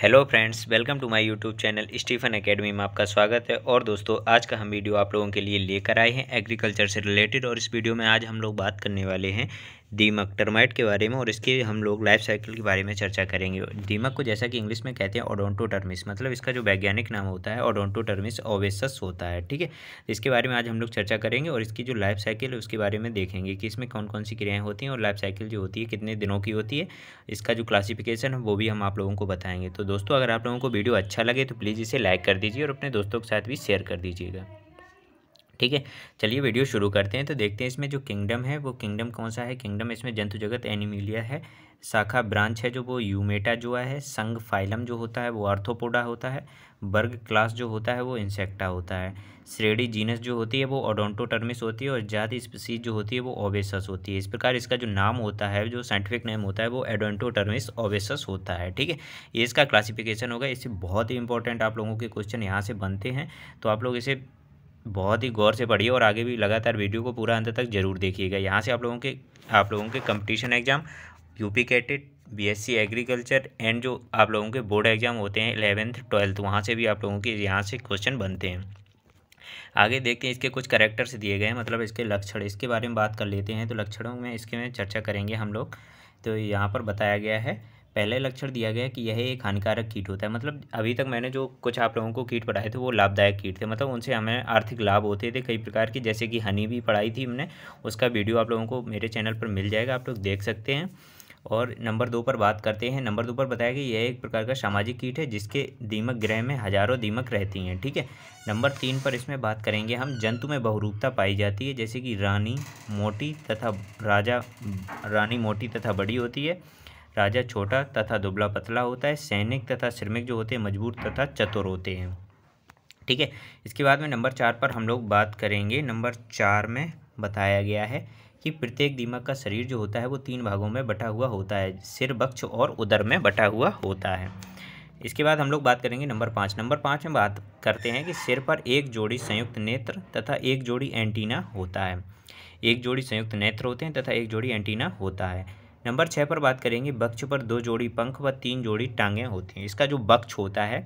hello friends welcome to my YouTube channel Stephen academy में आपका स्वागत है और दोस्तों आज का हम वीडियो आप लोगों के लिए लेकर आए हैं एग्रीकल्चर से रिलेटेड और इस वीडियो में आज हम लोग बात करने वाले हैं दीमक टर्माइट के बारे में और इसके हम लोग लाइफ साइकिल के बारे में चर्चा करेंगे दीमक को जैसा कि इंग्लिश में कहते हैं टर्मिस मतलब इसका जो वैज्ञानिक नाम होता है टर्मिस ओवेसस होता है ठीक है इसके बारे में आज हम लोग चर्चा करेंगे और इसकी जो लाइफ साइकिल है उसके बारे में देखेंगे कि इसमें कौन कौन सी क्रियाएँ होती हैं और लाइफ साइकिल जो होती है कितने दिनों की होती है इसका जो क्लासिफिकेशन है वो भी हम आप लोगों को बताएंगे तो दोस्तों अगर आप लोगों को वीडियो अच्छा लगे तो प्लीज़ इसे लाइक कर दीजिए और अपने दोस्तों के साथ भी शेयर कर दीजिएगा ठीक है चलिए वीडियो शुरू करते हैं तो देखते हैं इसमें जो किंगडम है वो किंगडम कौन सा है किंगडम इसमें जंतु जगत एनिमिलिया है शाखा ब्रांच है जो वो यूमेटा जो है संग फाइलम जो होता है वो आर्थोपोडा होता है वर्ग क्लास जो होता है वो इंसेक्टा होता है श्रेणी जीनस जो होती है वो ओडोंटोटर्मिस होती है और जाति स्पीसीज जो होती है वो ओबेसस होती है इस प्रकार इसका जो नाम होता है जो साइंटिफिक नेम होता है वो एडोंटोटर्मिस ओबेसस होता है ठीक है ये इसका क्लासिफिकेशन होगा इससे बहुत ही इंपॉर्टेंट आप लोगों के क्वेश्चन यहाँ से बनते हैं तो आप लोग इसे बहुत ही गौर से पढ़िए और आगे भी लगातार वीडियो को पूरा अंत तक जरूर देखिएगा यहाँ से आप लोगों के आप लोगों के कंपटीशन एग्जाम यूपी कैटेड बीएससी एग्रीकल्चर एंड जो आप लोगों के बोर्ड एग्जाम होते हैं एलेवेंथ ट्वेल्थ वहाँ से भी आप लोगों के यहाँ से क्वेश्चन बनते हैं आगे देखते हैं इसके कुछ करेक्टर्स दिए गए हैं मतलब इसके लक्षण इसके बारे में बात कर लेते हैं तो लक्षणों में इसके में चर्चा करेंगे हम लोग तो यहाँ पर बताया गया है पहले लक्षण दिया गया कि यह एक हानिकारक कीट होता है मतलब अभी तक मैंने जो कुछ आप लोगों को कीट पढ़ाए थे वो लाभदायक कीट थे मतलब उनसे हमें आर्थिक लाभ होते थे कई प्रकार की जैसे कि हनी भी पढ़ाई थी हमने उसका वीडियो आप लोगों को मेरे चैनल पर मिल जाएगा आप लोग देख सकते हैं और नंबर दो पर बात करते हैं नंबर दो पर बताया कि यह एक प्रकार का सामाजिक कीट है जिसके दीमक ग्रह में हजारों दीमक रहती हैं ठीक है नंबर तीन पर इसमें बात करेंगे हम जंतु में बहुरूपता पाई जाती है जैसे कि रानी मोटी तथा राजा रानी मोटी तथा बड़ी होती है राजा छोटा तथा दुबला पतला होता है सैनिक तथा श्रमिक जो होते हैं मजबूत तथा चतुर होते हैं ठीक है इसके बाद में नंबर चार पर हम लोग बात करेंगे नंबर चार में बताया गया है कि प्रत्येक दीमक का शरीर जो होता है वो तीन भागों में बटा हुआ होता है सिर बक्ष और उदर में बटा हुआ होता है इसके बाद हम लोग बात करेंगे नंबर पाँच नंबर पाँच में बात करते हैं कि सिर पर एक जोड़ी संयुक्त नेत्र तथा एक जोड़ी एंटीना होता है एक जोड़ी संयुक्त नेत्र होते हैं तथा एक जोड़ी एंटीना होता है नंबर छः पर बात करेंगे बक्ष पर दो जोड़ी पंख व तीन जोड़ी टांगें होती हैं इसका जो बक्ष होता है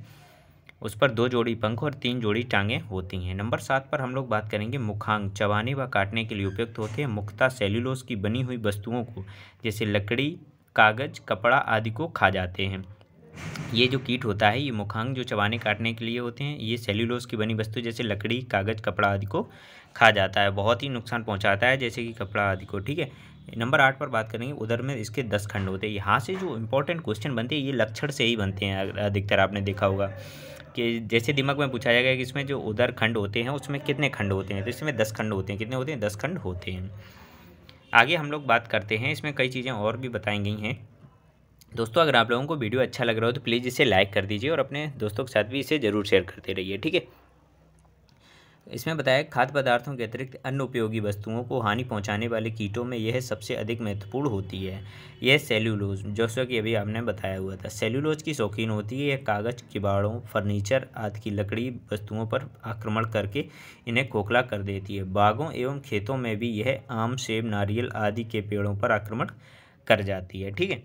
उस पर दो जोड़ी पंख और तीन जोड़ी टांगें होती हैं नंबर सात पर हम लोग बात करेंगे मुखांग चबाने व काटने के लिए उपयुक्त होते हैं मुख्ता सेल्यूलोस की बनी हुई वस्तुओं को जैसे लकड़ी कागज कपड़ा आदि को खा जाते हैं ये जो कीट होता है ये मुखांग जो चबाने काटने के लिए होते हैं ये सेल्यूलोज की बनी वस्तु जैसे लकड़ी कागज कपड़ा आदि को खा जाता है बहुत ही नुकसान पहुंचाता है जैसे कि कपड़ा आदि को ठीक है नंबर आठ पर बात करेंगे उधर में इसके दस खंड होते हैं यहाँ से जो इंपॉर्टेंट क्वेश्चन बनते हैं ये लक्षण से ही बनते हैं अधिकतर आपने देखा होगा कि जैसे दिमाग में पूछा जाएगा कि इसमें जो उधर खंड होते हैं उसमें कितने खंड होते हैं तो इसमें दस खंड होते हैं कितने होते हैं दस खंड होते हैं आगे हम लोग बात करते हैं इसमें कई चीज़ें और भी बताई गई हैं दोस्तों अगर आप लोगों को वीडियो अच्छा लग रहा हो तो प्लीज़ इसे लाइक कर दीजिए और अपने दोस्तों के साथ भी इसे ज़रूर शेयर करते रहिए ठीक है इसमें बताया खाद्य पदार्थों के अतिरिक्त अन्य उपयोगी वस्तुओं को हानि पहुंचाने वाले कीटों में यह सबसे अधिक महत्वपूर्ण होती है यह सेल्यूलोज जैसा कि अभी आपने बताया हुआ था सेल्यूलोज की शौकीन होती है यह कागज़ किबाड़ों फर्नीचर आदि की लकड़ी वस्तुओं पर आक्रमण करके इन्हें खोखला कर देती है बागों एवं खेतों में भी यह आम सेब नारियल आदि के पेड़ों पर आक्रमण कर जाती है ठीक है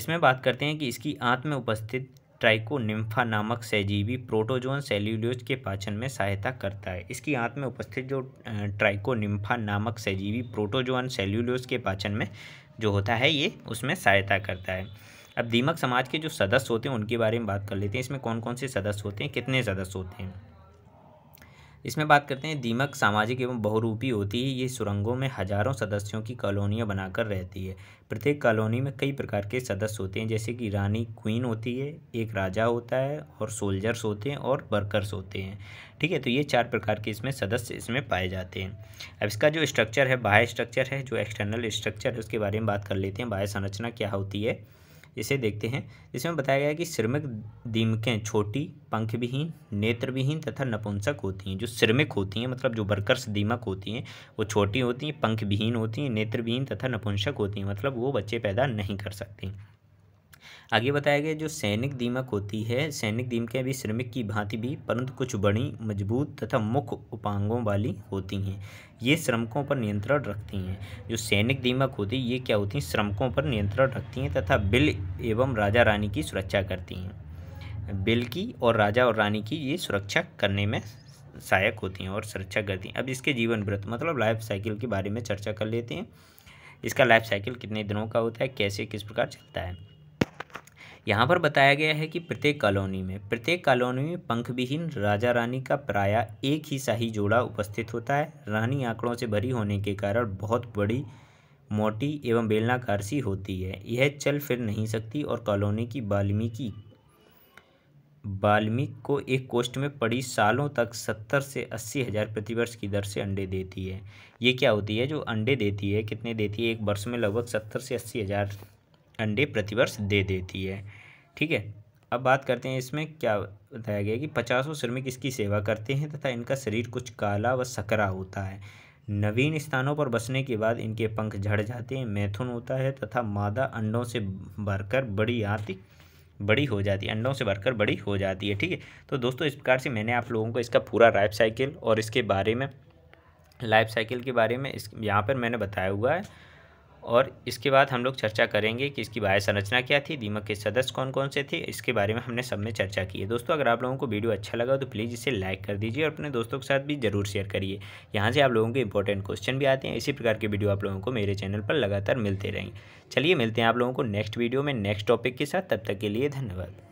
इसमें बात करते हैं कि इसकी आंत में उपस्थित ट्राइकोनिम्फा नामक सहजीवी प्रोटोजोन सेल्यूलोज के पाचन में सहायता करता है इसकी आंत में उपस्थित जो ट्राइकोनिम्फा नामक सहजीवी प्रोटोजोन सेल्यूलोज के पाचन में जो होता है ये उसमें सहायता करता है अब दीमक समाज के जो सदस्य होते हैं उनके बारे में बात कर लेते हैं इसमें कौन कौन से सदस्य होते हैं कितने सदस्य होते हैं इसमें बात करते हैं दीमक सामाजिक एवं बहुरूपी होती है ये सुरंगों में हजारों सदस्यों की कॉलोनियाँ बनाकर रहती है प्रत्येक कॉलोनी में कई प्रकार के सदस्य होते हैं जैसे कि रानी क्वीन होती है एक राजा होता है और सोल्जर्स होते हैं और वर्कर्स होते हैं ठीक है तो ये चार प्रकार के इसमें सदस्य इसमें पाए जाते हैं अब इसका जो स्ट्रक्चर है बाह्य स्ट्रक्चर है जो एक्सटर्नल स्ट्रक्चर है उसके बारे में बात कर लेते हैं बाह्य संरचना क्या होती है इसे देखते हैं इसमें बताया गया है कि श्रमिक दीमकें छोटी पंख विहीन नेत्र विहीन तथा नपुंसक होती हैं जो श्रमिक होती हैं मतलब जो वर्कर्स दीमक होती हैं वो छोटी होती हैं पंख विहीन होती हैं नेत्र विहीन तथा नपुंसक होती हैं मतलब वो बच्चे पैदा नहीं कर सकती आगे बताया गया जो सैनिक दीमक होती है सैनिक दीमकें भी श्रमिक की भांति भी परंतु कुछ बड़ी मजबूत तथा मुख्य उपांगों वाली होती हैं ये श्रमिकों पर नियंत्रण रखती हैं जो सैनिक दीमक होती है ये क्या होती हैं श्रमिकों पर नियंत्रण रखती हैं तथा बिल एवं राजा रानी की सुरक्षा करती हैं बिल की और राजा और रानी की ये सुरक्षा करने में सहायक होती हैं और सुरक्षा करती हैं अब इसके जीवन व्रत मतलब लाइफ साइकिल के बारे में चर्चा कर लेते हैं इसका लाइफ साइकिल कितने दिनों का होता है कैसे किस प्रकार चलता है यहाँ पर बताया गया है कि प्रत्येक कॉलोनी में प्रत्येक कॉलोनी में पंख विहीन राजा रानी का प्राय एक ही शाही जोड़ा उपस्थित होता है रानी आंकड़ों से भरी होने के कारण बहुत बड़ी मोटी एवं बेलनाकार सी होती है यह चल फिर नहीं सकती और कॉलोनी की वाल्मीकि बाल्मीक को एक कोष्ट में पड़ी सालों तक सत्तर से अस्सी हज़ार प्रतिवर्ष की दर से अंडे देती है ये क्या होती है जो अंडे देती है कितने देती है एक वर्ष में लगभग सत्तर से अस्सी हज़ार अंडे प्रतिवर्ष दे देती है ठीक है अब बात करते हैं इसमें क्या बताया गया कि पचासों श्रमिक इसकी सेवा करते हैं तथा इनका शरीर कुछ काला व सकरा होता है नवीन स्थानों पर बसने के बाद इनके पंख झड़ जाते हैं मैथुन होता है तथा मादा अंडों से भरकर बड़ी आती बड़ी हो जाती है अंडों से भरकर बड़ी हो जाती है ठीक है तो दोस्तों इस प्रकार से मैंने आप लोगों को इसका पूरा लाइफ साइकिल और इसके बारे में लाइफ साइकिल के बारे में इस यहाँ पर मैंने बताया हुआ है और इसके बाद हम लोग चर्चा करेंगे कि इसकी बाह्य संरचना क्या थी दीमक के सदस्य कौन कौन से थे इसके बारे में हमने सब में चर्चा की है दोस्तों अगर आप लोगों को वीडियो अच्छा लगा तो प्लीज़ इसे लाइक कर दीजिए और अपने दोस्तों के साथ भी जरूर शेयर करिए यहाँ से आप लोगों के इंपॉर्टेंट क्वेश्चन भी आते हैं इसी प्रकार के वीडियो आप लोगों को मेरे चैनल पर लगातार मिलते रहेंगे चलिए मिलते हैं आप लोगों को नेक्स्ट वीडियो में नेक्स्ट टॉपिक के साथ तब तक के लिए धन्यवाद